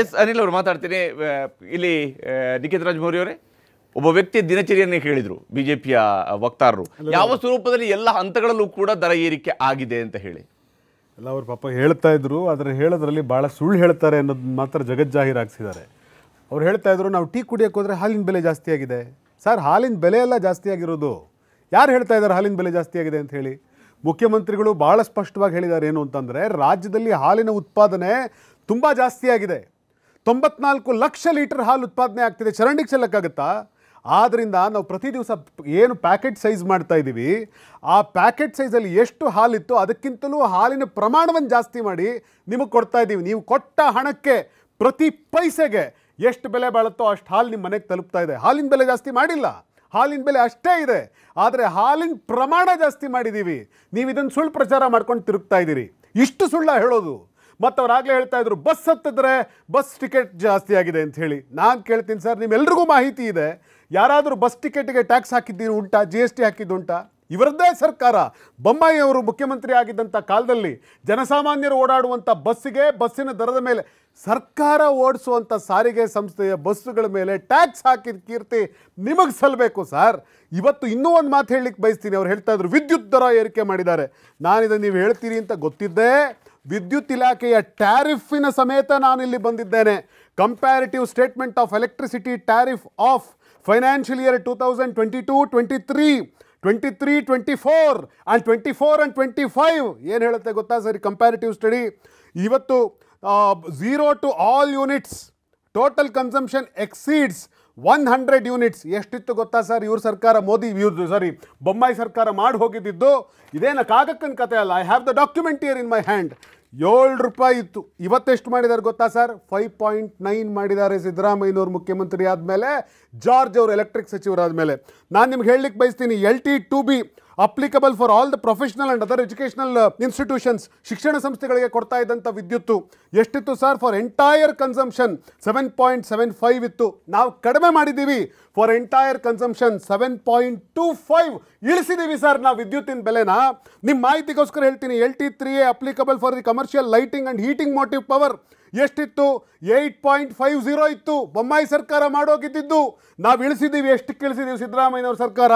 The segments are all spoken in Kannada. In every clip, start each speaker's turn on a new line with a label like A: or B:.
A: ಎಸ್ ಅನಿಲ್ ಅವರು ಮಾತಾಡ್ತೀನಿ ಇಲ್ಲಿ ನಿಖಿತ್ ರಾಜ್ ಮೌರ್ಯ ಅವರೇ ಒಬ್ಬ ವ್ಯಕ್ತಿ ದಿನಚರಿಯನ್ನೇ ಹೇಳಿದರು ಬಿಜೆಪಿಯ ವಕ್ತಾರರು ಯಾವ ಸ್ವರೂಪದಲ್ಲಿ ಎಲ್ಲ ಹಂತಗಳಲ್ಲೂ ಕೂಡ ದರ ಏರಿಕೆ ಆಗಿದೆ ಅಂತ ಹೇಳಿ ಎಲ್ಲ ಅವ್ರ
B: ಪಾಪ ಹೇಳ್ತಾ ಇದ್ರು ಆದರೆ ಹೇಳೋದ್ರಲ್ಲಿ ಭಾಳ ಸುಳ್ಳು ಹೇಳ್ತಾರೆ ಅನ್ನೋದು ಮಾತ್ರ ಜಗಜ್ಜಾಹೀರಾಗಿಸಿದ್ದಾರೆ ಅವ್ರು ಹೇಳ್ತಾ ಇದ್ರು ನಾವು ಟೀ ಕುಡಿಯೋಕೆ ಹೋದರೆ ಹಾಲಿನ ಬೆಲೆ ಜಾಸ್ತಿ ಆಗಿದೆ ಸರ್ ಹಾಲಿನ ಬೆಲೆ ಎಲ್ಲ ಜಾಸ್ತಿ ಆಗಿರೋದು ಯಾರು ಹೇಳ್ತಾ ಇದ್ದಾರೆ ಹಾಲಿನ ಬೆಲೆ ಜಾಸ್ತಿ ಆಗಿದೆ ಅಂತ ಹೇಳಿ ಮುಖ್ಯಮಂತ್ರಿಗಳು ಭಾಳ ಸ್ಪಷ್ಟವಾಗಿ ಹೇಳಿದ್ದಾರೆ ಏನು ಅಂತಂದರೆ ರಾಜ್ಯದಲ್ಲಿ ಹಾಲಿನ ಉತ್ಪಾದನೆ ತುಂಬ ಜಾಸ್ತಿ ಆಗಿದೆ ತೊಂಬತ್ನಾಲ್ಕು ಲಕ್ಷ ಲೀಟರ್ ಹಾಲು ಉತ್ಪಾದನೆ ಆಗ್ತಿದೆ ಚರಂಡಿಗೆ ಚೆಲ್ಲಕ್ಕಾಗುತ್ತಾ ಆದ್ದರಿಂದ ನಾವು ಪ್ರತಿ ದಿವಸ ಏನು ಪ್ಯಾಕೆಟ್ ಸೈಜ್ ಮಾಡ್ತಾ ಇದ್ದೀವಿ ಆ ಪ್ಯಾಕೆಟ್ ಸೈಜಲ್ಲಿ ಎಷ್ಟು ಹಾಲಿತ್ತು ಅದಕ್ಕಿಂತಲೂ ಹಾಲಿನ ಪ್ರಮಾಣವನ್ನು ಜಾಸ್ತಿ ಮಾಡಿ ನಿಮಗೆ ಕೊಡ್ತಾ ಇದ್ದೀವಿ ನೀವು ಕೊಟ್ಟ ಹಣಕ್ಕೆ ಪ್ರತಿ ಪೈಸೆಗೆ ಎಷ್ಟು ಬೆಲೆ ಬಾಳುತ್ತೋ ಅಷ್ಟು ಹಾಲು ನಿಮ್ಮ ಮನೆಗೆ ತಲುಪ್ತಾ ಇದೆ ಹಾಲಿನ ಬೆಲೆ ಜಾಸ್ತಿ ಮಾಡಿಲ್ಲ ಹಾಲಿನ ಬೆಲೆ ಅಷ್ಟೇ ಇದೆ ಆದರೆ ಹಾಲಿನ ಪ್ರಮಾಣ ಜಾಸ್ತಿ ಮಾಡಿದ್ದೀವಿ ನೀವು ಇದನ್ನು ಸುಳ್ಳು ಪ್ರಚಾರ ಮಾಡ್ಕೊಂಡು ತಿರುಗ್ತಾ ಇದ್ದೀರಿ ಇಷ್ಟು ಸುಳ್ಳ ಹೇಳೋದು ಮತ್ತು ಅವರಾಗಲೇ ಹೇಳ್ತಾ ಇದ್ರು ಬಸ್ ಹತ್ತಿದ್ರೆ ಬಸ್ ಟಿಕೆಟ್ ಜಾಸ್ತಿ ಆಗಿದೆ ಅಂತ ಹೇಳಿ ನಾನು ಕೇಳ್ತೀನಿ ಸರ್ ನಿಮ್ಮೆಲ್ರಿಗೂ ಮಾಹಿತಿ ಇದೆ ಯಾರಾದರೂ ಬಸ್ ಟಿಕೆಟ್ಗೆ ಟ್ಯಾಕ್ಸ್ ಹಾಕಿದ್ದೀರಿ ಉಂಟಾ ಜಿ ಎಸ್ ಟಿ ಹಾಕಿದ್ದುಂಟಾ ಇವರದ್ದೇ ಸರ್ಕಾರ ಬೊಮ್ಮಾಯಿ ಮುಖ್ಯಮಂತ್ರಿ ಆಗಿದ್ದಂಥ ಕಾಲದಲ್ಲಿ ಜನಸಾಮಾನ್ಯರು ಓಡಾಡುವಂಥ ಬಸ್ಸಿಗೆ ಬಸ್ಸಿನ ದರದ ಮೇಲೆ ಸರ್ಕಾರ ಓಡಿಸುವಂಥ ಸಾರಿಗೆ ಸಂಸ್ಥೆಯ ಬಸ್ಸುಗಳ ಮೇಲೆ ಟ್ಯಾಕ್ಸ್ ಹಾಕಿದ ಕೀರ್ತಿ ನಿಮಗೆ ಸಲ್ಲಬೇಕು ಸರ್ ಇವತ್ತು ಇನ್ನೂ ಒಂದು ಮಾತು ಹೇಳಲಿಕ್ಕೆ ಬಯಸ್ತೀನಿ ಅವ್ರು ಹೇಳ್ತಾ ಇದ್ರು ವಿದ್ಯುತ್ ದರ ಏರಿಕೆ ಮಾಡಿದ್ದಾರೆ ನಾನಿದ ನೀವು ಹೇಳ್ತೀರಿ ಅಂತ ಗೊತ್ತಿದ್ದೇ ವಿದ್ಯುತ್ ಇಲಾಖೆಯ ಟ್ಯಾರಿಫಿನ ಸಮೇತ ನಾನು ಇಲ್ಲಿ ಬಂದಿದ್ದೇನೆ comparative statement of electricity tariff of financial year two thousand twenty two twenty three twenty three twenty four and twenty four and twenty five ಏನು ಹೇಳುತ್ತೆ ಗೊತ್ತಾ ಸರಿ ಕಂಪ್ಯಾರಿಟಿವ್ ಸ್ಟಡಿ ಇವತ್ತು zero to all units total consumption exceeds one hundred units ಎಷ್ಟಿತ್ತು ಗೊತ್ತಾ ಸರ್ ಇವ್ರ ಸರ್ಕಾರ ಮೋದಿ ಸಾರಿ ಬೊಮ್ಮಾಯಿ ಸರ್ಕಾರ ಮಾಡಿ ಹೋಗಿದ್ದಿದ್ದು ಇದೇನ ಕಾಗಕ್ಕನ ಕತೆ ಅಲ್ಲ I have the documentary in my hand ಏಳು ರೂಪಾಯಿ ಇತ್ತು ಇವತ್ತೆಷ್ಟು ಮಾಡಿದ್ದಾರೆ ಗೊತ್ತಾ ಸರ್ ಫೈವ್ ಪಾಯಿಂಟ್ ನೈನ್ ಮಾಡಿದ್ದಾರೆ ಸಿದ್ದರಾಮಯ್ಯವ್ರ ಮುಖ್ಯಮಂತ್ರಿ ಆದಮೇಲೆ ಜಾರ್ಜ್ ಅವರು ಎಲೆಕ್ಟ್ರಿಕ್ ಸಚಿವರಾದ ಮೇಲೆ ನಾನು ನಿಮ್ಗೆ ಹೇಳಲಿಕ್ಕೆ ಬಯಸ್ತೀನಿ L T two B applicable for all the professional and other educational institutions ಶಿಕ್ಷಣ ಸಂಸ್ಥೆಗಳಿಗೆ ಕೊಡ್ತಾ ಇದ್ದಂಥ ವಿದ್ಯುತ್ತು ಎಷ್ಟಿತ್ತು sir for entire consumption seven point seven five ಇತ್ತು ನಾವು ಕಡಿಮೆ ಮಾಡಿದ್ದೀವಿ for entire consumption seven point two five ಇಳಿಸಿದ್ದೀವಿ ಸರ್ ನಾವು ವಿದ್ಯುತ್ತಿನ ಬೆಲೆನ ನಿಮ್ಮ ಮಾಹಿತಿಗೋಸ್ಕರ ಹೇಳ್ತೀನಿ L T three A applicable for the commercial lighting and heating motive power ಎಷ್ಟಿತ್ತು ಏಯ್ಟ್ ಪಾಯಿಂಟ್ ಫೈವ್ ಝೀರೋ ಇತ್ತು ಬೊಮ್ಮಾಯಿ ಸರ್ಕಾರ ಮಾಡೋಗಿದ್ದಿದ್ದು ನಾವು ಇಳಿಸಿದ್ದೀವಿ ಎಷ್ಟು ಕೇಳಿಸಿದ್ದೀವಿ ಸಿದ್ದರಾಮಯ್ಯನವ್ರ ಸರ್ಕಾರ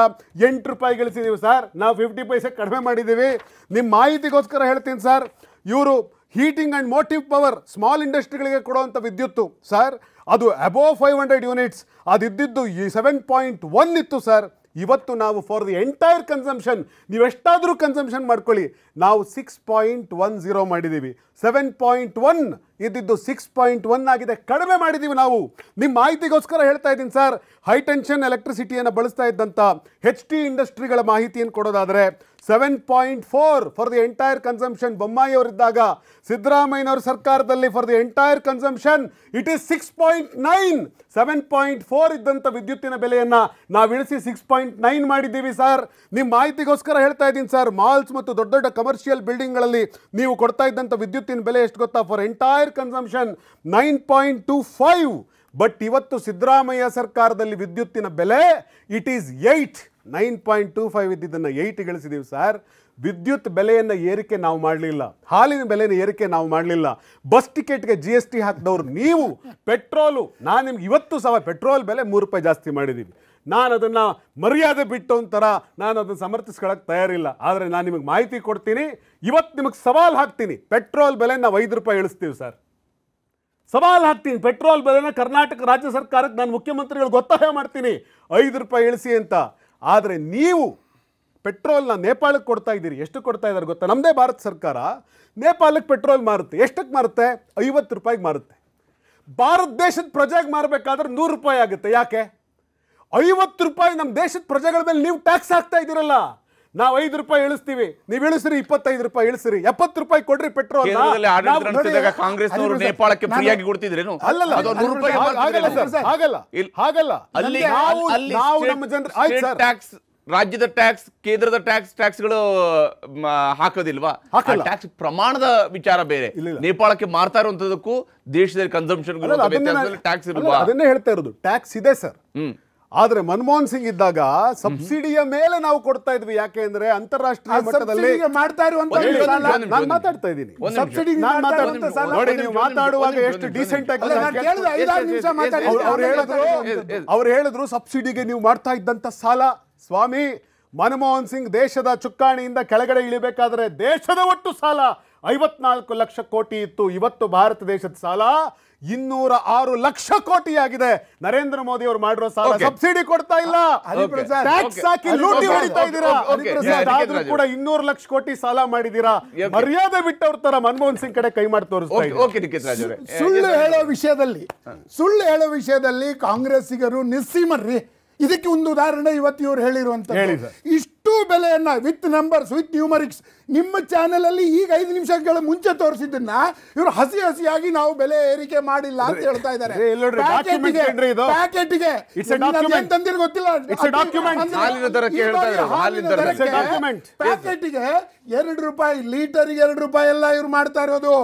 B: ಎಂಟು ರೂಪಾಯಿ ಗಳಿಸಿದ್ದೀವಿ ಸರ್ ನಾವು ಫಿಫ್ಟಿ ಪೈಸೆ ಕಡಿಮೆ ಮಾಡಿದ್ದೀವಿ ನಿಮ್ಮ ಮಾಹಿತಿಗೋಸ್ಕರ ಹೇಳ್ತೀನಿ ಸರ್ ಇವರು heating and motive power small ಇಂಡಸ್ಟ್ರಿಗಳಿಗೆ ಕೊಡುವಂಥ ವಿದ್ಯುತ್ತು ಸರ್ ಅದು ಅಬೋವ್ ಫೈವ್ ಹಂಡ್ರೆಡ್ ಯೂನಿಟ್ಸ್ ಅದಿದ್ದಿದ್ದು ಈ ಸೆವೆನ್ ಪಾಯಿಂಟ್ ಒನ್ ಇತ್ತು ಸರ್ ಇವತ್ತು ನಾವು ಫಾರ್ ದಿ ಎಂಟೈರ್ ಕನ್ಸಂಪ್ಷನ್ ನೀವೆಷ್ಟಾದರೂ ಕನ್ಸಂಪ್ಷನ್ ಮಾಡ್ಕೊಳ್ಳಿ ನಾವು ಸಿಕ್ಸ್ ಪಾಯಿಂಟ್ ಒನ್ ಝೀರೋ ಮಾಡಿದ್ದೀವಿ ಸೆವೆನ್ ಪಾಯಿಂಟ್ ಒನ್ ಇದ್ದಿದ್ದು ಸಿಕ್ಸ್ ಪಾಯಿಂಟ್ ಒನ್ ಆಗಿದೆ ಕಡಿಮೆ ಮಾಡಿದ್ದೀವಿ ನಾವು ನಿಮ್ಮ ಮಾಹಿತಿಗೋಸ್ಕರ ಹೇಳ್ತಾ ಇದ್ದೀನಿ ಸರ್ ಹೈ ಟೆನ್ಷನ್ ಎಲೆಕ್ಟ್ರಿಸಿಟಿಯನ್ನು ಬಳಸ್ತಾ ಇದ್ದಂಥ ಹೆಚ್ ಟಿ ಇಂಡಸ್ಟ್ರಿಗಳ ಮಾಹಿತಿಯನ್ನು ಕೊಡೋದಾದರೆ seven point four for the entire consumption ಬೊಮ್ಮಾಯಿಯವರಿದ್ದಾಗ ಸಿದ್ದರಾಮಯ್ಯನವರ ಸರ್ಕಾರದಲ್ಲಿ for the entire consumption it is six point nine seven point four ಇದ್ದಂಥ ವಿದ್ಯುತ್ತಿನ ಬೆಲೆಯನ್ನು ನಾವು ಇಳಿಸಿ ಸಿಕ್ಸ್ ಪಾಯಿಂಟ್ ನೈನ್ ಮಾಡಿದ್ದೀವಿ ಸರ್ ನಿಮ್ಮ ಮಾಹಿತಿಗೋಸ್ಕರ ಹೇಳ್ತಾ ಇದ್ದೀನಿ ಸರ್ ಮಾಲ್ಸ್ ಮತ್ತು ದೊಡ್ಡ ದೊಡ್ಡ ಕಮರ್ಷಿಯಲ್ ಬಿಲ್ಡಿಂಗ್ಗಳಲ್ಲಿ ನೀವು ಕೊಡ್ತಾ ಇದ್ದಂಥ ವಿದ್ಯುತ್ತಿನ ಬೆಲೆ ಎಷ್ಟು ಗೊತ್ತಾ for entire entire consumption nine point two five but ಇವತ್ತು ಸಿದ್ದರಾಮಯ್ಯ ಸರ್ಕಾರದಲ್ಲಿ ವಿದ್ಯುತ್ತಿನ ಬೆಲೆ it is eight nine point two five ಇದ್ದಿದ್ದನ್ನು ಏಯ್ಟ್ ಗಳಿಸಿದ್ದೀವಿ ಸರ್ ವಿದ್ಯುತ್ ಬೆಲೆಯನ್ನು ಏರಿಕೆ ನಾವು ಮಾಡಲಿಲ್ಲ ಹಾಲಿನ ಬೆಲೆನ ಏರಿಕೆ ನಾವು ಮಾಡಲಿಲ್ಲ ಬಸ್ ಟಿಕೆಟ್ಗೆ ಜಿ ಎಸ್ ಟಿ ಹಾಕಿದವ್ರು ನೀವು ಪೆಟ್ರೋಲು ನಾನು ನಿಮ್ಗೆ ಇವತ್ತು ಸಹ ಪೆಟ್ರೋಲ್ ಬೆಲೆ ಮೂರು ರೂಪಾಯಿ ಜಾಸ್ತಿ ಮಾಡಿದ್ದೀವಿ ನಾನು ಅದನ್ನು ಮರ್ಯಾದೆ ಬಿಟ್ಟು ಒಂಥರ ನಾನು ಅದನ್ನು ಸಮರ್ಥಿಸ್ಕೊಳ್ಳೋಕ್ಕೆ ತಯಾರಿಲ್ಲ ಆದರೆ ನಾನು ನಿಮಗೆ ಮಾಹಿತಿ ಕೊಡ್ತೀನಿ ಇವತ್ತು ನಿಮಗೆ ಸವಾಲು ಹಾಕ್ತೀನಿ ಪೆಟ್ರೋಲ್ ಬೆಲೆ ನಾವು ಐದು ರೂಪಾಯಿ ಇಳಿಸ್ತೀವಿ ಸರ್ ಸವಾಲು ಹಾಕ್ತೀನಿ ಪೆಟ್ರೋಲ್ ಬೆಲೆನ ಕರ್ನಾಟಕ ರಾಜ್ಯ ಸರ್ಕಾರಕ್ಕೆ ನಾನು ಮುಖ್ಯಮಂತ್ರಿಗಳು ಒತ್ತಾಯ ಮಾಡ್ತೀನಿ ಐದು ರೂಪಾಯಿ ಇಳಿಸಿ ಅಂತ ಆದರೆ ನೀವು ಪೆಟ್ರೋಲ್ನ ನೇಪಾಳಕ್ಕೆ ಕೊಡ್ತಾ ಇದ್ದೀರಿ ಎಷ್ಟು ಕೊಡ್ತಾ ಇದ್ದಾರೆ ಗೊತ್ತಾ ನಮ್ಮದೇ ಭಾರತ ಸರ್ಕಾರ ನೇಪಾಳಕ್ಕೆ ಪೆಟ್ರೋಲ್ ಮಾರುತ್ತೆ ಎಷ್ಟಕ್ಕೆ ಮಾರುತ್ತೆ ಐವತ್ತು ರೂಪಾಯಿಗೆ ಮಾರುತ್ತೆ ಭಾರತ ದೇಶದ ಪ್ರಜೆಗೆ ಮಾರಬೇಕಾದ್ರೆ ನೂರು ರೂಪಾಯಿ ಆಗುತ್ತೆ ಯಾಕೆ ಐವತ್ತು ರೂಪಾಯಿ ನಮ್ಮ ದೇಶದ ಪ್ರಜೆಗಳ ಮೇಲೆ ನೀವು ಟ್ಯಾಕ್ಸ್ ಹಾಕ್ತಾ ಇದ್ದೀರಲ್ಲ ನಾವು ಐದು ರೂಪಾಯಿ ಇಳಿಸ್ತೀವಿ ನೀವು ಇಳಿಸ್ರಿ ಇಪ್ಪತ್ತೈದು ರೂಪಾಯಿ ಇಳಿಸ್ರಿ ಎಪ್ಪತ್ತು ರೂಪಾಯಿ ಕೊಡ್ರಿ ಪೆಟ್ರೋಲ್ ಕಾಂಗ್ರೆಸ್ ನೇಪಾಳಕ್ಕೆ ಫ್ರೀಯಾಗಿ ಕೊಡ್ತಿದ್ರೇನು ಅಲ್ಲಲ್ಲ ಆಗಲ್ಲ ಸರ್ ಆಗಲ್ಲ
A: ಹಾಗಲ್ಲ ಅಲ್ಲಿ ನಾವು ನಮ್ಮ ಜನರು ಟ್ಯಾಕ್ಸ್ ರಾಜ್ಯದ ಟ್ಯಾಕ್ಸ್ ಕೇಂದ್ರದ ಟ್ಯಾಕ್ಸ್ ಟ್ಯಾಕ್ಸ್ಗಳು ಹಾಕೋದಿಲ್ವಾ ಟ್ಯಾಕ್ಸ್ ಪ್ರಮಾಣದ ವಿಚಾರ ಬೇರೆ ನೇಪಾಳಕ್ಕೆ ಮಾರ್ತಾ ಇರುವಂತದಕ್ಕೂ ದೇಶದಲ್ಲಿ ಕನ್ಸಂಪ್ಷನ್ ಟ್ಯಾಕ್ಸ್ ಅದನ್ನೇ
B: ಹೇಳ್ತಾ ಇರೋದು ಟ್ಯಾಕ್ಸ್ ಇದೆ ಸರ್ ಆದ್ರೆ ಮನಮೋಹನ್ ಸಿಂಗ್ ಇದ್ದಾಗ ಸಬ್ಸಿಡಿಯ ಮೇಲೆ ನಾವು ಕೊಡ್ತಾ ಇದ್ವಿ ಯಾಕೆ ಅಂದ್ರೆ ಅಂತಾರಾಷ್ಟ್ರೀಯ ಮಟ್ಟದಲ್ಲಿ
C: ಮಾಡ್ತಾ ಮಾತಾಡ್ತಾ
B: ಇದ್ದೀನಿ ಮಾತಾಡುವಾಗ ಎಷ್ಟು ಡೀಸೆಂಟ್ ಆಗಿ ಅವ್ರು ಹೇಳಿದ್ರು ಸಬ್ಸಿಡಿಗೆ ನೀವು ಮಾಡ್ತಾ ಇದ್ದಂತ ಸಾಲ ಸ್ವಾಮಿ ಮನಮೋಹನ್ ಸಿಂಗ್ ದೇಶದ ಚುಕ್ಕಾಣಿಯಿಂದ ಕೆಳಗಡೆ ಇಳಿಬೇಕಾದ್ರೆ ದೇಶದ ಒಟ್ಟು ಸಾಲ ಐವತ್ನಾಲ್ಕು ಲಕ್ಷ ಕೋಟಿ ಇತ್ತು ಇವತ್ತು ಭಾರತ ದೇಶದ ಸಾಲ ಇನ್ನೂರ ಆರು ಲಕ್ಷ ಕೋಟಿ ಆಗಿದೆ ನರೇಂದ್ರ ಮೋದಿ ಅವರು ಮಾಡಿರೋ ಸಾಲ ಸಬ್ಸಿಡಿ ಕೊಡ್ತಾ ಇಲ್ಲ ಆದ್ರೂ ಕೂಡ ಇನ್ನೂರು ಲಕ್ಷ ಕೋಟಿ ಸಾಲ ಮಾಡಿದೀರಾ ಮರ್ಯಾದೆ ಬಿಟ್ಟವ್ರ ತರ ಮನಮೋಹನ್ ಸಿಂಗ್ ಕಡೆ ಕೈ ಮಾಡಿ ತೋರಿಸ್ತಾ ಸುಳ್ಳು ಹೇಳೋ
C: ವಿಷಯದಲ್ಲಿ ಸುಳ್ಳು ಹೇಳೋ ವಿಷಯದಲ್ಲಿ ಕಾಂಗ್ರೆಸ್ಸಿಗರು ನಿಸ್ಸೀಮರ್ರಿ ಇದಕ್ಕೆ ಒಂದು ಉದಾಹರಣೆ ಇವತ್ತು ಅವರು ಹೇಳಿರುವಂತ ಇಷ್ಟು ಇಷ್ಟು ಬೆಲೆಯನ್ನು ವಿತ್ ನಂಬರ್ಸ್ ವಿತ್ ನ್ಯೂಮರಿಕ್ಸ್ ನಿಮ್ಮ ಚಾನಲಲ್ಲಿ ಈಗ ಐದು ನಿಮಿಷಗಳ ಮುಂಚೆ ತೋರಿಸಿದ್ದನ್ನ ಇವರು ಹಸಿ ಹಸಿಯಾಗಿ ನಾವು ಬೆಲೆ ಏರಿಕೆ ಮಾಡಿಲ್ಲ ಅಂತ ಹೇಳ್ತಾ ಇದ್ದಾರೆ ಪ್ಯಾಕೆಟ್ಗೆ ಗೊತ್ತಿಲ್ಲ ಪ್ಯಾಕೆಟ್ಗೆ ಎರಡು ರೂಪಾಯಿ ಲೀಟರ್ಗೆ ಎರಡು ರೂಪಾಯಿ ಎಲ್ಲ ಇವ್ರು ಮಾಡ್ತಾ ಇರೋದು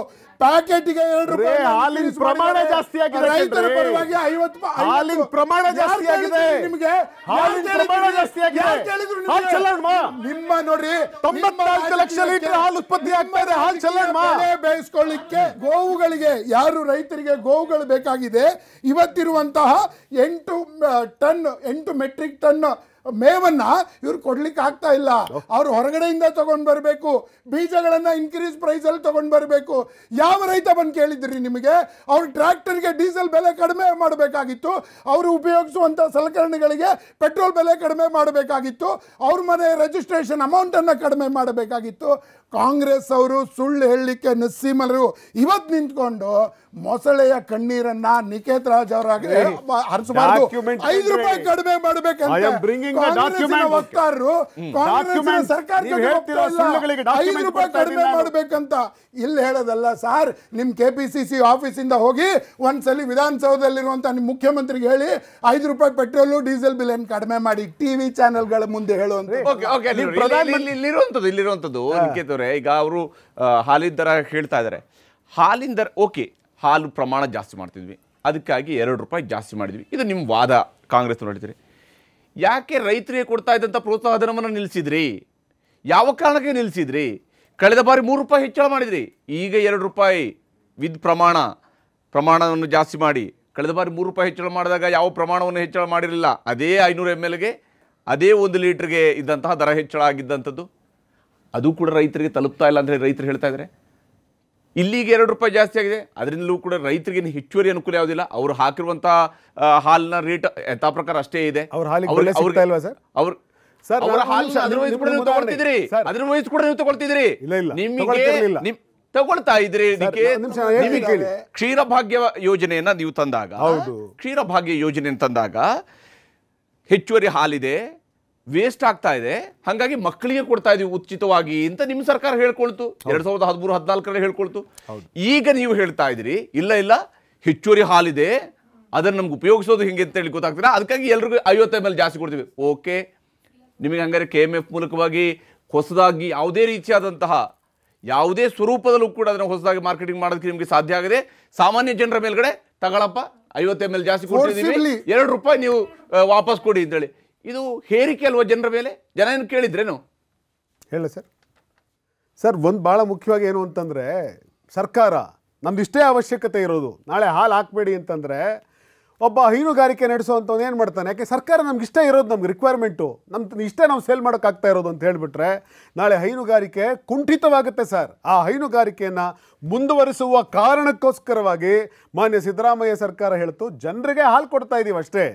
C: ಪ್ಯಾಕೆಟ್ಗೆ ಎರಡು ರೂಪಾಯಿ ಹಾಲಿನ ಪ್ರಮಾಣ ಜಾಸ್ತಿ ಆಗಿದೆ ರೈತರ ಪರವಾಗಿ ಐವತ್ತು ಹಾಲಿನ ಪ್ರಮಾಣ ಜಾಸ್ತಿ ಆಗಿದೆ ನಿಮಗೆ ಹಾಲಿನ ಪ್ರಮಾಣ ಜಾಸ್ತಿ ಆಗಿದೆ ಹಾಲು ನಿಮ್ಮ ನೋಡ್ರಿ ತೊಂಬತ್ನಾಲ್ಕು ಲಕ್ಷ ಲೀಟರ್ ಹಾಲು ಉತ್ಪತ್ತಿ ಆಗ್ತಾ ಇದೆ ಹಾಲು ಚಲ್ಲಣ್ಣ ಬೇಯಿಸ್ಕೊಳ್ಳಿಕ್ಕೆ ಗೋವುಗಳಿಗೆ ಯಾರು ರೈತರಿಗೆ ಗೋವುಗಳು ಬೇಕಾಗಿದೆ ಇವತ್ತಿರುವಂತಹ ಎಂಟು ಟನ್ ಎಂಟು ಮೆಟ್ರಿಕ್ ಟನ್ ಮೇವನ್ನ ಇವ್ರು ಕೊಡ್ಲಿಕ್ಕೆ ಆಗ್ತಾ ಇಲ್ಲ ಅವ್ರು ಹೊರಗಡೆಯಿಂದ ತಗೊಂಡ್ ಬರಬೇಕು ಬೀಜಗಳನ್ನ ಇನ್ಕ್ರೀಸ್ ಪ್ರೈಸ್ ಅಲ್ಲಿ ತಗೊಂಡ್ ಬರಬೇಕು ಯಾವ ರೈತ ಬಂದು ಕೇಳಿದ್ರಿ ನಿಮಗೆ ಅವ್ರ ಟ್ರ್ಯಾಕ್ಟರ್ಗೆ ಡೀಸೆಲ್ ಬೆಲೆ ಕಡಿಮೆ ಮಾಡಬೇಕಾಗಿತ್ತು ಅವರು ಉಪಯೋಗಿಸುವಂತ ಸಲಕರಣೆಗಳಿಗೆ ಪೆಟ್ರೋಲ್ ಬೆಲೆ ಕಡಿಮೆ ಮಾಡಬೇಕಾಗಿತ್ತು ಅವ್ರ ಮನೆ ರಿಜಿಸ್ಟ್ರೇಷನ್ ಅಮೌಂಟನ್ನು ಕಡಿಮೆ ಮಾಡಬೇಕಾಗಿತ್ತು ಕಾಂಗ್ರೆಸ್ ಅವರು ಸುಳ್ಳು ಹೇಳಲಿಕ್ಕೆ ನಸೀಮರು ಇವತ್ತು ನಿಂತ್ಕೊಂಡು ಮೊಸಳೆಯ ಕಣ್ಣೀರನ್ನ ನಿಕೇತ್ ರಾಜ್ ಅವರಾಗಲಿ ಹರಿಸಬಾರ್ದು ಐದು ರೂಪಾಯಿ ಕಡಿಮೆ ಮಾಡಬೇಕಂತ ಸರ್ಕಾರ ಐದು ರೂಪಾಯಿ ಕಡಿಮೆ ಮಾಡಬೇಕಂತ ಇಲ್ಲಿ ಹೇಳೋದಲ್ಲ ಸಾರ್ ನಿಮ್ ಕೆ ಪಿ ಸಿ ಸಿ ಆಫೀಸಿಂದ ಹೋಗಿ ಒಂದ್ಸಲಿ ವಿಧಾನಸೌಧದಲ್ಲಿರುವಂತ ನಿಮ್ ಮುಖ್ಯಮಂತ್ರಿಗೆ ಹೇಳಿ ಐದು ರೂಪಾಯಿ ಪೆಟ್ರೋಲು ಡೀಸೆಲ್ ಬಿಲ್ ಏನ್ ಕಡಿಮೆ ಮಾಡಿ ಟಿವಿ ಚಾನೆಲ್ ಗಳ ಮುಂದೆ ಹೇಳುವಂತ
A: ಅಂದರೆ ಈಗ ಅವರು ಹಾಲಿನ ದರ ಹೇಳ್ತಾ ಇದ್ದಾರೆ ಹಾಲಿನ ದರ ಓಕೆ ಹಾಲು ಪ್ರಮಾಣ ಜಾಸ್ತಿ ಮಾಡ್ತಿದ್ವಿ ಅದಕ್ಕಾಗಿ ಎರಡು ರೂಪಾಯಿ ಜಾಸ್ತಿ ಮಾಡಿದ್ವಿ ಇದು ನಿಮ್ಮ ವಾದ ಕಾಂಗ್ರೆಸ್ ನೋಡಿದ್ರಿ ಯಾಕೆ ರೈತರಿಗೆ ಕೊಡ್ತಾ ಇದ್ದಂಥ ಪ್ರೋತ್ಸಾಹ ನಿಲ್ಲಿಸಿದ್ರಿ ಯಾವ ಕಾರಣಕ್ಕೆ ನಿಲ್ಲಿಸಿದ್ರಿ ಕಳೆದ ಬಾರಿ ಮೂರು ರೂಪಾಯಿ ಹೆಚ್ಚಳ ಮಾಡಿದ್ರಿ ಈಗ ಎರಡು ರೂಪಾಯಿ ವಿದ್ ಪ್ರಮಾಣ ಪ್ರಮಾಣವನ್ನು ಜಾಸ್ತಿ ಮಾಡಿ ಕಳೆದ ಬಾರಿ ಮೂರು ರೂಪಾಯಿ ಹೆಚ್ಚಳ ಮಾಡಿದಾಗ ಯಾವ ಪ್ರಮಾಣವನ್ನು ಹೆಚ್ಚಳ ಮಾಡಿರಲಿಲ್ಲ ಅದೇ ಐನೂರು ಎಮ್ ಎಲ್ಗೆ ಅದೇ ಒಂದು ಲೀಟ್ರಿಗೆ ಇದ್ದಂತಹ ದರ ಹೆಚ್ಚಳ ಆಗಿದ್ದಂಥದ್ದು ಅದು ಕೂಡ ರೈತರಿಗೆ ತಲುಪ್ತಾ ಇಲ್ಲ ಅಂದರೆ ರೈತರು ಹೇಳ್ತಾ ಇದ್ದಾರೆ ಇಲ್ಲಿಗೆ ಎರಡು ರೂಪಾಯಿ ಜಾಸ್ತಿ ಆಗಿದೆ ಅದರಿಂದಲೂ ಕೂಡ ರೈತರಿಗೆ ಹೆಚ್ಚುವರಿ ಅನುಕೂಲ ಯಾವುದಿಲ್ಲ ಅವರು ಹಾಕಿರುವಂತಹ ಹಾಲಿನ ರೇಟ್ ಯಥಾ ಪ್ರಕಾರ ಅಷ್ಟೇ ಇದೆ ಕೂಡ ನೀವು ತಗೊಳ್ತಾ ಇದ್ರಿ ಕ್ಷೀರಭಾಗ್ಯ ಯೋಜನೆಯನ್ನ ನೀವು ತಂದಾಗ ಕ್ಷೀರಭಾಗ್ಯ ಭಾಗ್ಯ ಯೋಜನೆ ತಂದಾಗ ಹೆಚ್ಚುವರಿ ಹಾಲಿದೆ ವೇಸ್ಟ್ ಆಗ್ತಾ ಇದೆ ಹಾಗಾಗಿ ಮಕ್ಕಳಿಗೆ ಕೊಡ್ತಾ ಇದೀವಿ ಉಚಿತವಾಗಿ ಅಂತ ನಿಮ್ಮ ಸರ್ಕಾರ ಹೇಳ್ಕೊಳ್ತು ಎರಡ್ ಸಾವಿರದ ಹದಿಮೂರು ಹದಿನಾಲ್ಕರಲ್ಲಿ ಹೇಳ್ಕೊಳ್ತು ಈಗ ನೀವು ಹೇಳ್ತಾ ಇದ್ರಿ ಇಲ್ಲ ಇಲ್ಲ ಹೆಚ್ಚುವರಿ ಹಾಲಿದೆ ಅದನ್ನು ನಮ್ಗೆ ಉಪಯೋಗಿಸೋದು ಹಿಂಗೆ ಅಂತ ಹೇಳಿ ಗೊತ್ತಾಗ್ತೀರಾ ಅದಕ್ಕಾಗಿ ಎಲ್ರಿಗೂ ಐವತ್ತೈ ಮೇಲೆ ಜಾಸ್ತಿ ಕೊಡ್ತೀವಿ ಓಕೆ ನಿಮಗೆ ಹಂಗಾರೆ ಕೆ ಎಮ್ ಎಫ್ ಮೂಲಕವಾಗಿ ಹೊಸದಾಗಿ ಯಾವುದೇ ರೀತಿಯಾದಂತಹ ಯಾವುದೇ ಸ್ವರೂಪದಲ್ಲೂ ಕೂಡ ಅದನ್ನು ಹೊಸದಾಗಿ ಮಾರ್ಕೆಟಿಂಗ್ ಮಾಡೋದಕ್ಕೆ ನಿಮಗೆ ಸಾಧ್ಯ ಆಗಿದೆ ಸಾಮಾನ್ಯ ಜನರ ಮೇಲ್ಗಡೆ ತಗೊಳಪ್ಪ ಎಮ್ ಮೇಲೆ ಜಾಸ್ತಿ ಕೊಡ್ತಿದ್ದೀವಿ ಎರಡು ರೂಪಾಯಿ ನೀವು ವಾಪಸ್ ಕೊಡಿ ಅಂತೇಳಿ ಇದು ಹೇರಿಕೆ ಅಲ್ವಾ ಜನರ ಮೇಲೆ ಜನ ಏನು ಕೇಳಿದ್ರೇನು
B: ಹೇಳ ಸರ್ ಸರ್ ಒಂದು ಭಾಳ ಮುಖ್ಯವಾಗಿ ಏನು ಅಂತಂದರೆ ಸರ್ಕಾರ ನಮ್ದು ಇಷ್ಟೇ ಅವಶ್ಯಕತೆ ಇರೋದು ನಾಳೆ ಹಾಲು ಹಾಕಬೇಡಿ ಅಂತಂದರೆ ಒಬ್ಬ ಹೈನುಗಾರಿಕೆ ನಡೆಸುವಂಥವ್ನು ಏನು ಮಾಡ್ತಾನೆ ಯಾಕೆ ಸರ್ಕಾರ ನಮ್ಗೆ ಇಷ್ಟ ಇರೋದು ನಮ್ಗೆ ರಿಕ್ವೈರ್ಮೆಂಟು ನಮ್ಮ ಇಷ್ಟೇ ನಾವು ಸೇಲ್ ಮಾಡೋಕ್ಕಾಗ್ತಾ ಇರೋದು ಅಂತ ಹೇಳಿಬಿಟ್ರೆ ನಾಳೆ ಹೈನುಗಾರಿಕೆ ಕುಂಠಿತವಾಗುತ್ತೆ ಸರ್ ಆ ಹೈನುಗಾರಿಕೆಯನ್ನು ಮುಂದುವರಿಸುವ ಕಾರಣಕ್ಕೋಸ್ಕರವಾಗಿ ಮಾನ್ಯ ಸಿದ್ದರಾಮಯ್ಯ ಸರ್ಕಾರ ಹೇಳ್ತು ಜನರಿಗೆ ಹಾಲು ಕೊಡ್ತಾ ಇದ್ದೀವಿ ಅಷ್ಟೇ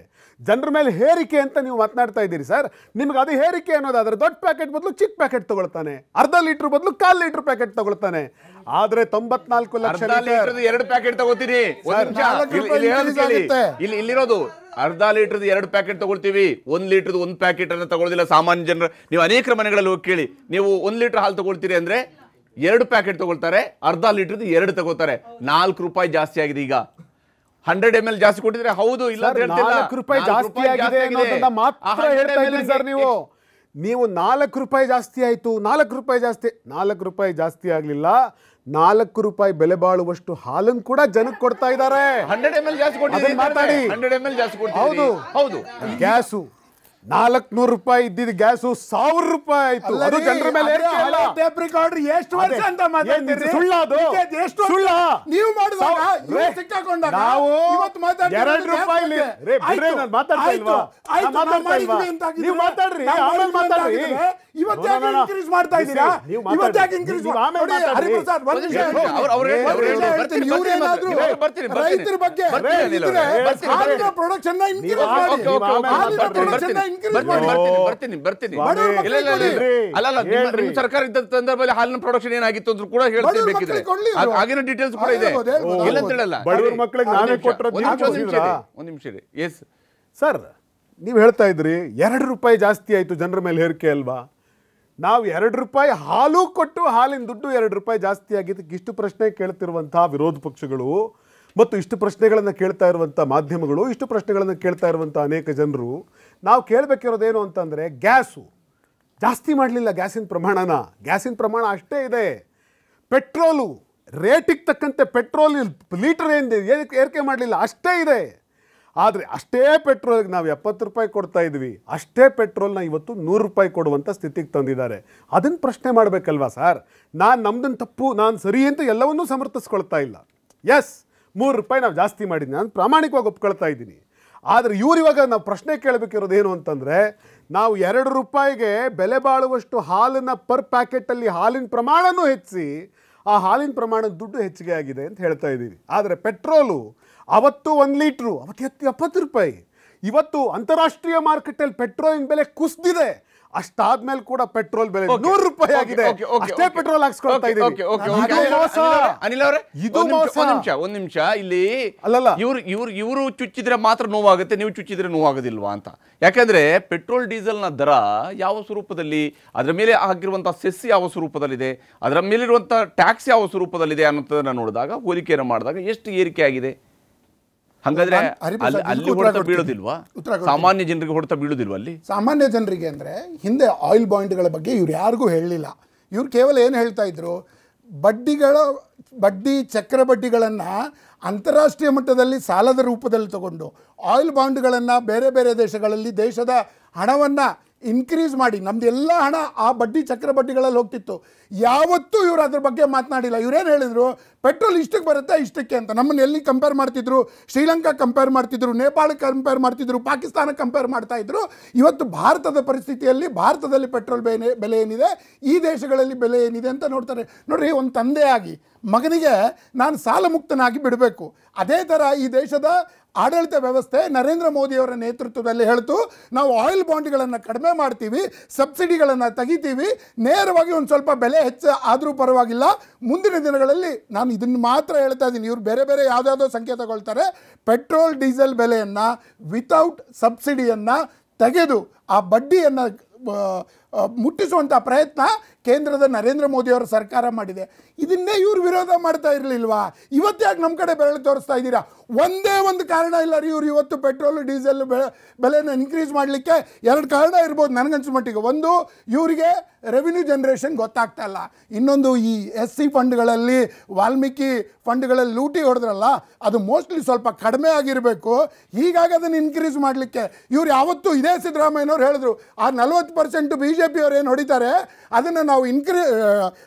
B: ಜನರ ಮೇಲೆ ಹೇರಿಕೆ ಅಂತ ನೀವು ಮಾತನಾಡ್ತಾ ಇದ್ದೀರಿ ಸರ್ ನಿಮ್ಗೆ ಅದು ಹೇರಿಕೆ ಅನ್ನೋದಾದರೆ ದೊಡ್ಡ ಪ್ಯಾಕೆಟ್ ಬದಲು ಚಿಕ್ಕ ಪ್ಯಾಕೆಟ್ ತೊಗೊಳ್ತಾನೆ ಅರ್ಧ ಲೀಟ್ರ್ ಬದಲು ಕಾಲು ಲೀಟ್ರ್ ಪ್ಯಾಕೆಟ್ ತೊಗೊಳ್ತಾನೆ ಆದ್ರೆ ತೊಂಬತ್ನಾಲ್ಕು ಲಕ್ಷ
A: ಎರಡು ಪ್ಯಾಕೆಟ್ ತಗೋತೀನಿ ಇಲ್ಲಿ ಇಲ್ಲಿರೋದು ಅರ್ಧ ಲೀಟರ್ ಎರಡು ಪ್ಯಾಕೆಟ್ ತಗೊಳ್ತೀವಿ ಒಂದ್ ಲೀಟರ್ ಒಂದ್ ಪ್ಯಾಕೆಟ್ ಅನ್ನ ತಗೊಳ್ಳೋದಿಲ್ಲ ಸಾಮಾನ್ಯ ಜನರು ನೀವು ಅನೇಕ ಮನೆಗಳಲ್ಲಿ ಹೋಗಿ ಕೇಳಿ ನೀವು ಒಂದ್ ಲೀಟರ್ ಹಾಲು ತಗೊಳ್ತೀರಿ ಅಂದ್ರೆ ಎರಡು ಪ್ಯಾಕೆಟ್ ತಗೊಳ್ತಾರೆ ಅರ್ಧ ಲೀಟರ್ದು ಎರಡು ತಗೋತಾರೆ ನಾಲ್ಕು ರೂಪಾಯಿ ಜಾಸ್ತಿ ಆಗಿದೆ ಈಗ ಹಂಡ್ರೆಡ್ ಎಂ ಎಲ್ ಜಾಸ್ತಿ ಕೊಟ್ಟಿದ್ರೆ ಹೌದು ಇಲ್ಲ ರೂಪಾಯಿ ಜಾಸ್ತಿ ಆಗಿದೆ ಹೇಳ್ತಾ ಸರ್ ನೀವು ನೀವು
B: ನಾಲ್ಕು ರೂಪಾಯಿ ಜಾಸ್ತಿ ಆಯಿತು ನಾಲ್ಕು ರೂಪಾಯಿ ಜಾಸ್ತಿ ನಾಲ್ಕು ರೂಪಾಯಿ ಜಾಸ್ತಿ ಆಗಲಿಲ್ಲ ನಾಲ್ಕು ರೂಪಾಯಿ ಬೆಲೆ ಬಾಳುವಷ್ಟು ಹಾಲನ್ನು ಕೂಡ ಜನಕ್ಕೆ ಕೊಡ್ತಾ ಇದ್ದಾರೆ
A: ಹೌದು ಗ್ಯಾಸು
B: ನಾಲ್ಕುನೂರು ರೂಪಾಯಿ ಇದ್ದಿದ್ದ ಗ್ಯಾಸು ಸಾವಿರ
C: ರೂಪಾಯಿ ಆಯ್ತು ಅದು ಜನರ ಮೇಲೆ ಎಷ್ಟು ವರ್ಷ ಅಂತ ಮಾತಾಡ್ತೀರಿ ಸುಳ್ಳು ಎಷ್ಟು ಸುಳ್ಳ ನೀವು ಇವತ್ತು ರೂಪಾಯಿ ಮಾತಾಡ್ರಿ ಆಮೇಲೆ ಮಾತಾಡ್ರಿ ಇನ್ಕ್ರೀಸ್ ಮಾಡ್ತಾ ಇದ್ದೀರಾ ಇನ್ಕ್ರೀಸ್ ರೈತರ ಬಗ್ಗೆ ಪ್ರೊಡಕ್ಷನ್ ಇನ್ಕ್ರೀಸ್ ಮಾಡಿ ಬರ್ತೀನಿ
A: ಬರ್ತೀನಿ ಅಲ್ಲ ಸರ್ಕಾರ ಇದ್ದ ಸಂದರ್ಭದಲ್ಲಿ ಹಾಲಿನ ಪ್ರೊಡಕ್ಷನ್ ಏನಾಗಿತ್ತು ಅಂತ ಕೂಡ ಹೇಳ್ತೀನಿ ಬೇಕಿದ್ರೆ ಆಗಿನ ಡೀಟೇಲ್ಸ್ ಕೂಡ ಇದೆ ಇಲ್ಲ ಅಂತ ಹೇಳಲ್ಲ ಬಡವರ ಮಕ್ಕಳಿಗೆ ನಾನೇ ಒಂದು ನಿಮಿಷ ಇದೆ ಎಸ್
B: ಸರ್ ನೀವು ಹೇಳ್ತಾ ಇದ್ರಿ ಎರಡು ರೂಪಾಯಿ ಜಾಸ್ತಿ ಆಯ್ತು ಜನರ ಮೇಲೆ ಹೇರಿಕೆ ಅಲ್ವಾ ನಾವು ಎರಡು ರೂಪಾಯಿ ಹಾಲು ಕೊಟ್ಟು ಹಾಲಿನ ದುಡ್ಡು ಎರಡು ರೂಪಾಯಿ ಜಾಸ್ತಿ ಆಗಿದ್ದಕ್ಕೆ ಇಷ್ಟು ಪ್ರಶ್ನೆ ಕೇಳ್ತಿರುವಂತಹ ವಿರೋಧ ಪಕ್ಷಗಳು ಮತ್ತು ಇಷ್ಟು ಪ್ರಶ್ನೆಗಳನ್ನು ಕೇಳ್ತಾ ಇರುವಂಥ ಮಾಧ್ಯಮಗಳು ಇಷ್ಟು ಪ್ರಶ್ನೆಗಳನ್ನು ಕೇಳ್ತಾ ಇರುವಂಥ ಅನೇಕ ಜನರು ನಾವು ಕೇಳಬೇಕಿರೋದೇನು ಅಂತಂದರೆ ಗ್ಯಾಸು ಜಾಸ್ತಿ ಮಾಡಲಿಲ್ಲ ಗ್ಯಾಸಿನ ಪ್ರಮಾಣನ ಗ್ಯಾಸಿನ ಪ್ರಮಾಣ ಅಷ್ಟೇ ಇದೆ ಪೆಟ್ರೋಲು ರೇಟಿಗೆ ತಕ್ಕಂತೆ ಪೆಟ್ರೋಲ್ ಲೀಟರ್ ಏನಿದೆ ಏರಿಕೆ ಮಾಡಲಿಲ್ಲ ಅಷ್ಟೇ ಇದೆ ಆದರೆ ಅಷ್ಟೇ ಪೆಟ್ರೋಲ್ಗೆ ನಾವು ಎಪ್ಪತ್ತು ರೂಪಾಯಿ ಕೊಡ್ತಾ ಇದ್ವಿ ಅಷ್ಟೇ ಪೆಟ್ರೋಲ್ನ ಇವತ್ತು ನೂರು ರೂಪಾಯಿ ಕೊಡುವಂಥ ಸ್ಥಿತಿಗೆ ತಂದಿದ್ದಾರೆ ಅದನ್ನು ಪ್ರಶ್ನೆ ಮಾಡಬೇಕಲ್ವಾ ಸರ್ ನಾನು ನಮ್ಮದನ್ನು ತಪ್ಪು ನಾನು ಸರಿ ಅಂತ ಎಲ್ಲವನ್ನೂ ಸಮರ್ಥಿಸ್ಕೊಳ್ತಾ ಇಲ್ಲ ಎಸ್ ಮೂರು ರೂಪಾಯಿ ನಾವು ಜಾಸ್ತಿ ಮಾಡಿದ್ದೀನಿ ನಾನು ಪ್ರಾಮಾಣಿಕವಾಗಿ ಒಪ್ಕೊಳ್ತಾ ಇದ್ದೀನಿ ಆದರೆ ಇವರಿವಾಗ ನಾವು ಪ್ರಶ್ನೆ ಕೇಳಬೇಕಿರೋದು ಏನು ಅಂತಂದರೆ ನಾವು ಎರಡು ರೂಪಾಯಿಗೆ ಬೆಲೆ ಬಾಳುವಷ್ಟು ಹಾಲನ್ನು ಪರ್ ಪ್ಯಾಕೆಟಲ್ಲಿ ಹಾಲಿನ ಪ್ರಮಾಣನೂ ಹೆಚ್ಚಿಸಿ ಆ ಹಾಲಿನ ಪ್ರಮಾಣದ ದುಡ್ಡು ಹೆಚ್ಚಿಗೆ ಆಗಿದೆ ಅಂತ ಹೇಳ್ತಾ ಇದ್ದೀವಿ ಆದರೆ ಪೆಟ್ರೋಲು ಅವತ್ತು ಒಂದು ಲೀಟ್ರು ಅವತ್ತು ಎತ್ತು ಎಪ್ಪತ್ತು ರೂಪಾಯಿ ಇವತ್ತು ಅಂತಾರಾಷ್ಟ್ರೀಯ ಮಾರುಕಟ್ಟೆಯಲ್ಲಿ ಪೆಟ್ರೋಲಿನ ಬೆಲೆ ಕುಸಿದಿದೆ ಅಷ್ಟಾದ್ಮೇಲೆ ಕೂಡ ಪೆಟ್ರೋಲ್ ಬೆಲೆ ನೂರು ರೂಪಾಯಿ ಆಗಿದೆ ಅಷ್ಟೇ ಪೆಟ್ರೋಲ್ ಹಾಕ್ಸ್ಕೊಳ್ತಾ
A: ಅನಿಲ್ ಅವರೇ ಇದು ಒಂದ್ ನಿಮಿಷ ಒಂದ್ ನಿಮಿಷ ಇಲ್ಲಿ ಅಲ್ಲಲ್ಲ ಇವ್ರು ಇವ್ರು ಇವರು ಚುಚ್ಚಿದ್ರೆ ಮಾತ್ರ ನೋವಾಗುತ್ತೆ ನೀವು ಚುಚ್ಚಿದ್ರೆ ನೋವಾಗೋದಿಲ್ವಾ ಅಂತ ಯಾಕಂದ್ರೆ ಪೆಟ್ರೋಲ್ ಡೀಸೆಲ್ನ ದರ ಯಾವ ಸ್ವರೂಪದಲ್ಲಿ ಅದರ ಮೇಲೆ ಆಗಿರುವಂತಹ ಸೆಸ್ ಯಾವ ಸ್ವರೂಪದಲ್ಲಿದೆ ಅದರ ಮೇಲಿರುವಂತಹ ಟ್ಯಾಕ್ಸ್ ಯಾವ ಸ್ವರೂಪದಲ್ಲಿದೆ ಅನ್ನೋದನ್ನ ನೋಡಿದಾಗ ಹೋಲಿಕೆಯನ್ನು ಮಾಡಿದಾಗ ಎಷ್ಟು ಏರಿಕೆ ಆಗಿದೆ ಹಂಗಾದ್ರೆ ಅಲ್ಲಿ ಹೊಡೆತ ಬೀಳೋದಿಲ್ವಾ ಸಾಮಾನ್ಯ ಜನರಿಗೆ ಹೊಡೆತ ಬೀಳೋದಿಲ್ವಾ ಅಲ್ಲಿ
C: ಸಾಮಾನ್ಯ ಜನರಿಗೆ ಅಂದ್ರೆ ಹಿಂದೆ ಆಯಿಲ್ ಬಾಂಡ್ಗಳ ಬಗ್ಗೆ ಇವ್ರು ಯಾರಿಗೂ ಹೇಳಲಿಲ್ಲ ಇವ್ರು ಕೇವಲ ಏನು ಹೇಳ್ತಾ ಇದ್ರು ಬಡ್ಡಿಗಳ ಬಡ್ಡಿ ಚಕ್ರ ಬಡ್ಡಿಗಳನ್ನು ಅಂತಾರಾಷ್ಟ್ರೀಯ ಮಟ್ಟದಲ್ಲಿ ಸಾಲದ ರೂಪದಲ್ಲಿ ತಗೊಂಡು ಆಯಿಲ್ ಬಾಂಡ್ಗಳನ್ನು ಬೇರೆ ಬೇರೆ ದೇಶಗಳಲ್ಲಿ ದೇಶದ ಹಣವನ್ನು ಇನ್ಕ್ರೀಸ್ ಮಾಡಿ ನಮ್ದು ಎಲ್ಲ ಹಣ ಆ ಬಡ್ಡಿ ಚಕ್ರ ಬಡ್ಡಿಗಳಲ್ಲಿ ಹೋಗ್ತಿತ್ತು ಯಾವತ್ತೂ ಇವರು ಅದ್ರ ಬಗ್ಗೆ ಮಾತನಾಡಿಲ್ಲ ಇವರೇನು ಹೇಳಿದರು ಪೆಟ್ರೋಲ್ ಇಷ್ಟಕ್ಕೆ ಬರುತ್ತೆ ಇಷ್ಟಕ್ಕೆ ಅಂತ ನಮ್ಮನ್ನು ಎಲ್ಲಿ ಕಂಪೇರ್ ಮಾಡ್ತಿದ್ರು ಶ್ರೀಲಂಕಾ ಕಂಪೇರ್ ಮಾಡ್ತಿದ್ರು ನೇಪಾಳ ಕಂಪೇರ್ ಮಾಡ್ತಿದ್ರು ಪಾಕಿಸ್ತಾನ ಕಂಪೇರ್ ಮಾಡ್ತಾ ಇದ್ರು ಇವತ್ತು ಭಾರತದ ಪರಿಸ್ಥಿತಿಯಲ್ಲಿ ಭಾರತದಲ್ಲಿ ಪೆಟ್ರೋಲ್ ಬೆಲೆ ಬೆಲೆ ಏನಿದೆ ಈ ದೇಶಗಳಲ್ಲಿ ಬೆಲೆ ಏನಿದೆ ಅಂತ ನೋಡ್ತಾರೆ ನೋಡಿರಿ ಒಂದು ತಂದೆಯಾಗಿ ಮಗನಿಗೆ ನಾನು ಸಾಲ ಮುಕ್ತನಾಗಿ ಬಿಡಬೇಕು ಅದೇ ಥರ ಈ ದೇಶದ ಆಡಳಿತ ವ್ಯವಸ್ಥೆ ನರೇಂದ್ರ ಮೋದಿಯವರ ನೇತೃತ್ವದಲ್ಲಿ ಹೇಳ್ತು ನಾವು ಆಯಿಲ್ ಬಾಂಡ್ಗಳನ್ನು ಕಡಿಮೆ ಮಾಡ್ತೀವಿ ಸಬ್ಸಿಡಿಗಳನ್ನು ತೆಗಿತೀವಿ ನೇರವಾಗಿ ಒಂದು ಸ್ವಲ್ಪ ಬೆಲೆ ಹೆಚ್ಚು ಆದರೂ ಪರವಾಗಿಲ್ಲ ಮುಂದಿನ ದಿನಗಳಲ್ಲಿ ನಾನು ಇದನ್ನು ಮಾತ್ರ ಹೇಳ್ತಾ ಇದ್ದೀನಿ ಇವರು ಬೇರೆ ಬೇರೆ ಯಾವುದಾದ್ರೂ ಸಂಖ್ಯೆ ತಗೊಳ್ತಾರೆ ಪೆಟ್ರೋಲ್ ಡೀಸೆಲ್ ಬೆಲೆಯನ್ನು ವಿತೌಟ್ ಸಬ್ಸಿಡಿಯನ್ನು ತೆಗೆದು ಆ ಬಡ್ಡಿಯನ್ನು ಮುಟ್ಟಿಸುವಂಥ ಪ್ರಯತ್ನ ಕೇಂದ್ರದ ನರೇಂದ್ರ ಮೋದಿಯವರ ಸರ್ಕಾರ ಮಾಡಿದೆ ಇದನ್ನೇ ಇವ್ರು ವಿರೋಧ ಮಾಡ್ತಾ ಇರಲಿಲ್ವಾ ಇವತ್ತೆ ನಮ್ಮ ಕಡೆ ಬೆರಳು ತೋರಿಸ್ತಾ ಇದ್ದೀರಾ ಒಂದೇ ಒಂದು ಕಾರಣ ಇಲ್ಲ ರೀ ಇವ್ರು ಇವತ್ತು ಪೆಟ್ರೋಲು ಡೀಸೆಲ್ ಬೆಳೆ ಬೆಲೆನ ಇನ್ಕ್ರೀಸ್ ಮಾಡಲಿಕ್ಕೆ ಎರಡು ಕಾರಣ ಇರ್ಬೋದು ನನಗನ್ಸು ಮಟ್ಟಿಗೆ ಒಂದು ಇವರಿಗೆ ರೆವಿನ್ಯೂ ಜನ್ರೇಷನ್ ಗೊತ್ತಾಗ್ತಾ ಇಲ್ಲ ಇನ್ನೊಂದು ಈ ಎಸ್ ಸಿ ಫಂಡ್ಗಳಲ್ಲಿ ವಾಲ್ಮೀಕಿ ಫಂಡ್ಗಳಲ್ಲಿ ಲೂಟಿ ಹೊಡೆದ್ರಲ್ಲ ಅದು ಮೋಸ್ಟ್ಲಿ ಸ್ವಲ್ಪ ಕಡಿಮೆ ಆಗಿರಬೇಕು ಹೀಗಾಗಿ ಅದನ್ನು ಇನ್ಕ್ರೀಸ್ ಮಾಡಲಿಕ್ಕೆ ಇವ್ರು ಯಾವತ್ತೂ ಇದೇ ಸಿದ್ದರಾಮಯ್ಯನವ್ರು ಹೇಳಿದ್ರು ಆ ನಲ್ವತ್ತು ಐವತ್ತು ಪರ್ಸೆಂಟ್ ಬಿ ಜೆ ಪಿಯವ್ರು ಏನು ಹೊಡಿತಾರೆ ಅದನ್ನು ನಾವು ಇನ್ಕ್ರಿ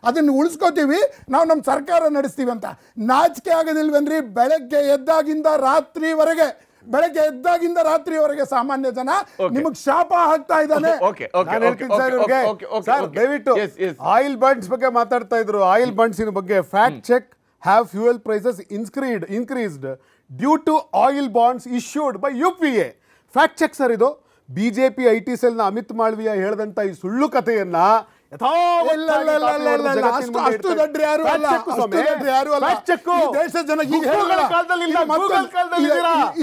C: ಅದನ್ನು ಉಳಿಸ್ಕೋತೀವಿ ನಾವು ನಮ್ಮ ಸರ್ಕಾರ ನಡೆಸ್ತೀವಿ ಅಂತ ನಾಚಿಕೆ ಆಗೋದಿಲ್ವನ್ರಿ ಬೆಳಗ್ಗೆ ಎದ್ದಾಗಿಂದ ರಾತ್ರಿವರೆಗೆ ಬೆಳಗ್ಗೆ ಎದ್ದಾಗಿಂದ ರಾತ್ರಿವರೆಗೆ ಸಾಮಾನ್ಯ ಜನ ನಿಮಗ್ ಶಾಪ ಹಾಕ್ತಾ ಇದ್ದಾನೆ
B: ದಯವಿಟ್ಟು ಆಯಿಲ್ ಬಂಡ್ಸ್ ಬಗ್ಗೆ ಮಾತಾಡ್ತಾ ಇದ್ರು ಆಯಿಲ್ ಬಂಡ್ಸ್ ಬಗ್ಗೆ fact check have fuel prices increased increased due to oil bonds issued by U P A fact check sir ಇದು B J P I T ಸೆಲ್ನ ಅಮಿತ್ ಮಾಳ್ವಿಯ ಹೇಳ್ದಂತ ಈ ಸುಳ್ಳು ಕಥೆಯನ್ನ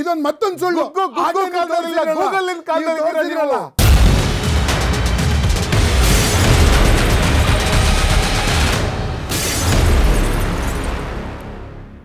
B: ಇದೊಂದು
C: ಮತ್ತೊಂದು ಸುಳ್ಳು